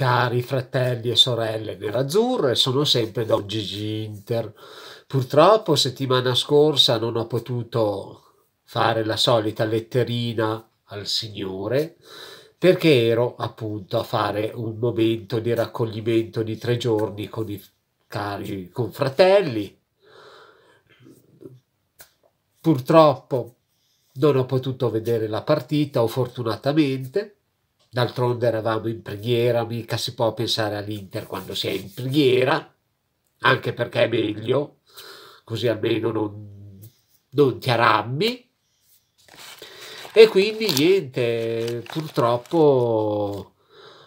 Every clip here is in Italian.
Cari fratelli e sorelle nerazzurre, sono sempre Don Gigi Inter. Purtroppo settimana scorsa non ho potuto fare la solita letterina al Signore perché ero appunto a fare un momento di raccoglimento di tre giorni con i cari confratelli. Purtroppo non ho potuto vedere la partita, o fortunatamente, D'altronde eravamo in preghiera, mica si può pensare all'Inter quando si è in preghiera, anche perché è meglio, così almeno non, non ti arrabbi. E quindi niente, purtroppo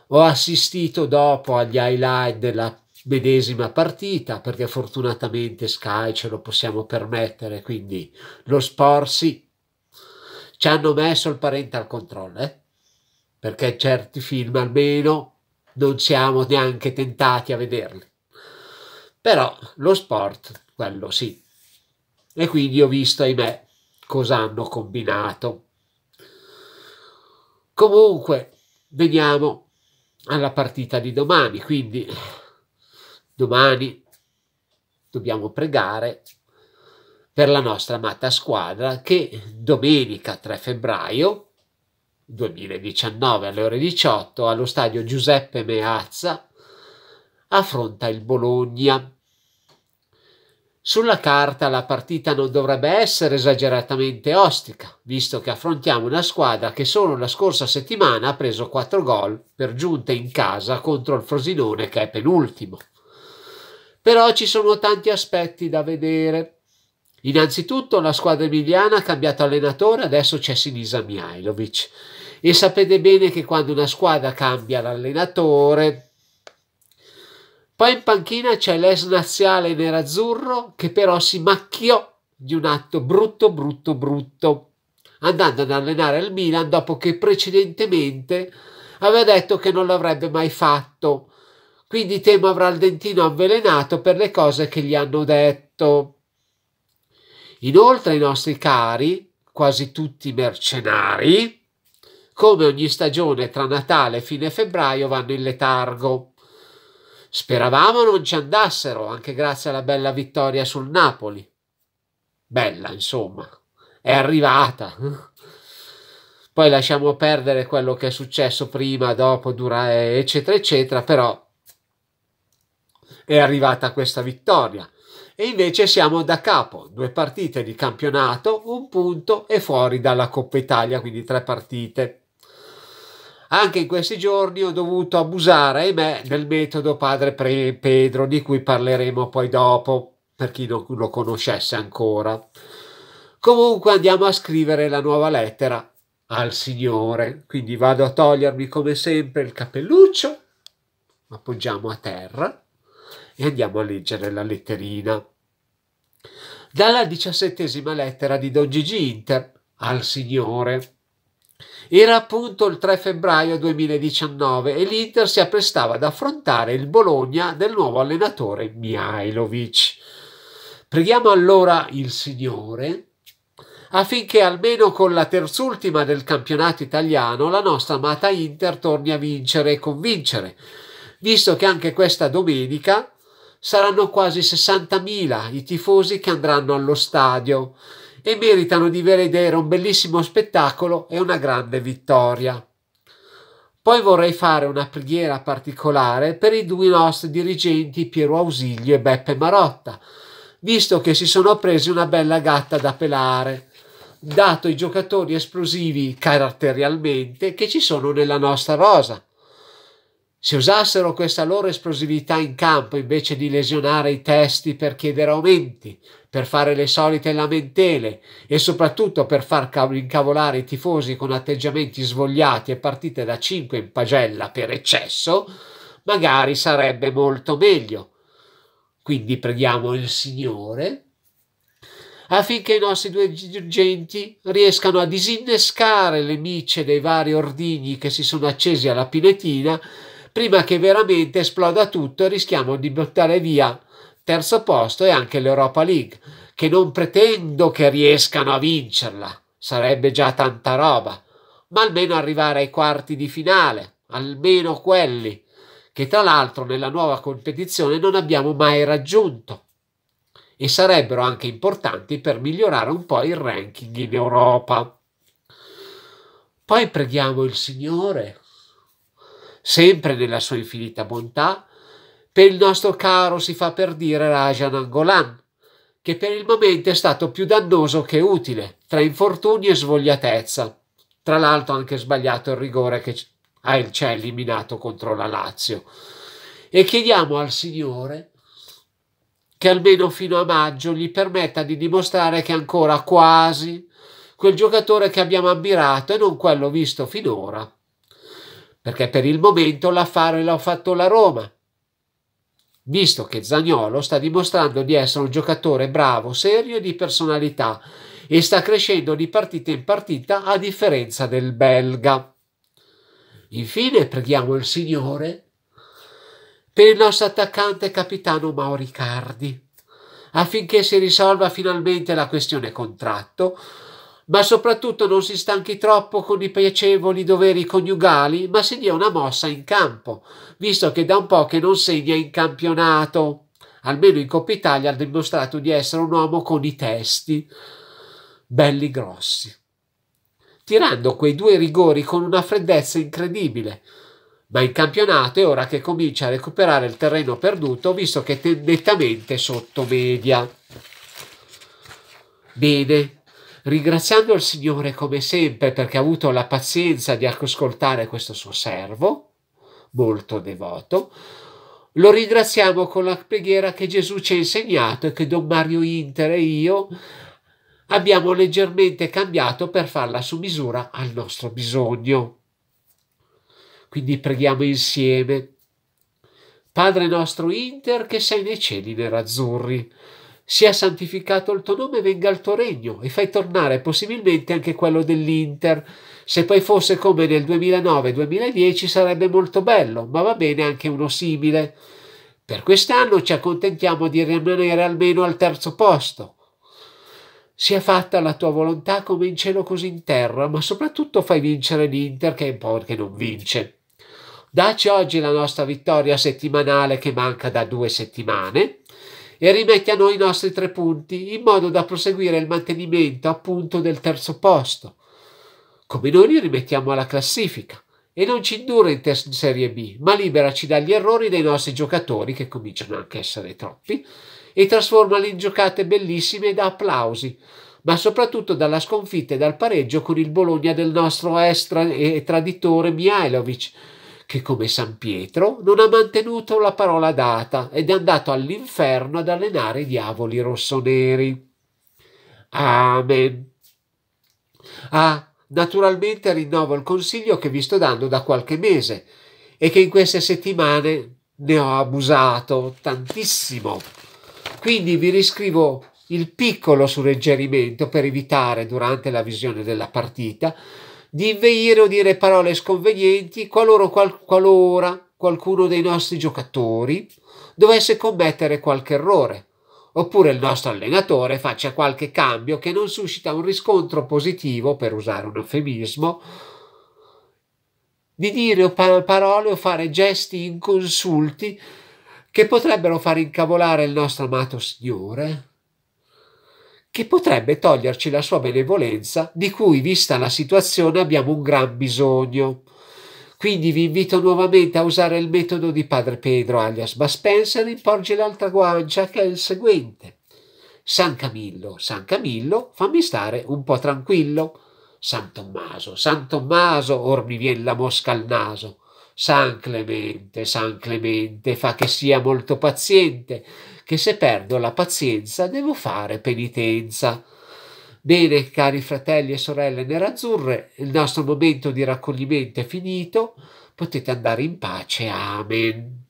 ho assistito dopo agli highlight della medesima partita perché fortunatamente Sky ce lo possiamo permettere, quindi lo Sporsi Ci hanno messo il parente al controllo, eh? perché certi film almeno non siamo neanche tentati a vederli. Però lo sport, quello sì. E quindi ho visto, ahimè, cosa hanno combinato. Comunque, veniamo alla partita di domani, quindi domani dobbiamo pregare per la nostra amata squadra che domenica 3 febbraio 2019 alle ore 18 allo stadio Giuseppe Meazza affronta il Bologna. Sulla carta la partita non dovrebbe essere esageratamente ostica, visto che affrontiamo una squadra che solo la scorsa settimana ha preso 4 gol per giunta in casa contro il Frosinone che è penultimo. Però ci sono tanti aspetti da vedere. Innanzitutto la squadra emiliana ha cambiato allenatore, adesso c'è Sinisa Mihailovic e sapete bene che quando una squadra cambia l'allenatore poi in panchina c'è l'ex nazionale nerazzurro che però si macchiò di un atto brutto brutto brutto andando ad allenare il Milan dopo che precedentemente aveva detto che non l'avrebbe mai fatto quindi Temo avrà il dentino avvelenato per le cose che gli hanno detto. Inoltre i nostri cari, quasi tutti mercenari, come ogni stagione tra Natale e fine febbraio vanno in letargo. Speravamo non ci andassero, anche grazie alla bella vittoria sul Napoli. Bella, insomma, è arrivata. Poi lasciamo perdere quello che è successo prima, dopo, dura, eccetera, eccetera, però è arrivata questa vittoria. E invece siamo da capo, due partite di campionato, un punto e fuori dalla Coppa Italia, quindi tre partite. Anche in questi giorni ho dovuto abusare, ahimè, del metodo padre Pedro, di cui parleremo poi dopo, per chi non lo conoscesse ancora. Comunque andiamo a scrivere la nuova lettera al Signore. Quindi vado a togliermi come sempre il cappelluccio, appoggiamo a terra e andiamo a leggere la letterina. Dalla diciassettesima lettera di Don Gigi Inter al Signore. Era appunto il 3 febbraio 2019 e l'Inter si apprestava ad affrontare il Bologna del nuovo allenatore Mihailovic. Preghiamo allora il Signore affinché almeno con la terzultima del campionato italiano la nostra amata Inter torni a vincere e convincere, visto che anche questa domenica saranno quasi 60.000 i tifosi che andranno allo stadio e meritano di vedere un bellissimo spettacolo e una grande vittoria. Poi vorrei fare una preghiera particolare per i due nostri dirigenti Piero Ausilio e Beppe Marotta, visto che si sono presi una bella gatta da pelare, dato i giocatori esplosivi caratterialmente che ci sono nella nostra rosa. Se usassero questa loro esplosività in campo invece di lesionare i testi per chiedere aumenti, per fare le solite lamentele e soprattutto per far incavolare i tifosi con atteggiamenti svogliati e partite da 5 in pagella per eccesso, magari sarebbe molto meglio. Quindi preghiamo il Signore affinché i nostri due dirigenti riescano a disinnescare le micce dei vari ordigni che si sono accesi alla pinetina prima che veramente esploda tutto e rischiamo di buttare via terzo posto e anche l'Europa League, che non pretendo che riescano a vincerla, sarebbe già tanta roba, ma almeno arrivare ai quarti di finale, almeno quelli, che tra l'altro nella nuova competizione non abbiamo mai raggiunto e sarebbero anche importanti per migliorare un po' il ranking in Europa. Poi preghiamo il Signore sempre nella sua infinita bontà, per il nostro caro si fa per dire Rajan Angolan, che per il momento è stato più dannoso che utile, tra infortuni e svogliatezza. Tra l'altro anche sbagliato il rigore che ci ha eliminato contro la Lazio. E chiediamo al Signore che almeno fino a maggio gli permetta di dimostrare che ancora quasi quel giocatore che abbiamo ammirato e non quello visto finora perché per il momento l'affare l'ha fatto la Roma, visto che Zagnolo sta dimostrando di essere un giocatore bravo, serio e di personalità e sta crescendo di partita in partita a differenza del belga. Infine preghiamo il Signore per il nostro attaccante capitano Mauricardi, affinché si risolva finalmente la questione contratto ma soprattutto non si stanchi troppo con i piacevoli doveri coniugali, ma si dia una mossa in campo, visto che da un po' che non segna in campionato. Almeno in Coppa Italia ha dimostrato di essere un uomo con i testi belli grossi, tirando quei due rigori con una freddezza incredibile. Ma in campionato è ora che comincia a recuperare il terreno perduto, visto che è nettamente sotto media. Bene, ringraziando il Signore come sempre perché ha avuto la pazienza di ascoltare questo suo servo, molto devoto, lo ringraziamo con la preghiera che Gesù ci ha insegnato e che Don Mario Inter e io abbiamo leggermente cambiato per farla su misura al nostro bisogno. Quindi preghiamo insieme. Padre nostro Inter che sei nei cieli nerazzurri sia santificato il tuo nome, venga il tuo regno e fai tornare possibilmente anche quello dell'Inter. Se poi fosse come nel 2009-2010 sarebbe molto bello, ma va bene anche uno simile. Per quest'anno ci accontentiamo di rimanere almeno al terzo posto. Sia fatta la tua volontà come in cielo così in terra, ma soprattutto fai vincere l'Inter che è un po' che non vince. Daci oggi la nostra vittoria settimanale che manca da due settimane e rimette i nostri tre punti in modo da proseguire il mantenimento appunto del terzo posto, come noi li rimettiamo alla classifica e non ci indurre in, in Serie B, ma liberaci dagli errori dei nostri giocatori, che cominciano anche a essere troppi, e trasformali in giocate bellissime da applausi, ma soprattutto dalla sconfitta e dal pareggio con il Bologna del nostro estra e traditore Mihailovic, che come San Pietro non ha mantenuto la parola data ed è andato all'inferno ad allenare i diavoli rossoneri. Amen. Ah, naturalmente rinnovo il consiglio che vi sto dando da qualche mese e che in queste settimane ne ho abusato tantissimo. Quindi vi riscrivo il piccolo suggerimento per evitare durante la visione della partita di inveire o dire parole sconvenienti qualora, qual, qualora qualcuno dei nostri giocatori dovesse commettere qualche errore, oppure il nostro allenatore faccia qualche cambio che non suscita un riscontro positivo, per usare un eufemismo, di dire parole o fare gesti inconsulti che potrebbero far incavolare il nostro amato Signore che potrebbe toglierci la sua benevolenza di cui, vista la situazione, abbiamo un gran bisogno. Quindi vi invito nuovamente a usare il metodo di padre Pedro alias Baspenser e porgi l'altra guancia che è il seguente. San Camillo, San Camillo, fammi stare un po' tranquillo. San Tommaso, San Tommaso, or mi vien la mosca al naso. San Clemente, San Clemente, fa che sia molto paziente, che se perdo la pazienza devo fare penitenza. Bene, cari fratelli e sorelle nerazzurre, il nostro momento di raccoglimento è finito, potete andare in pace. Amen.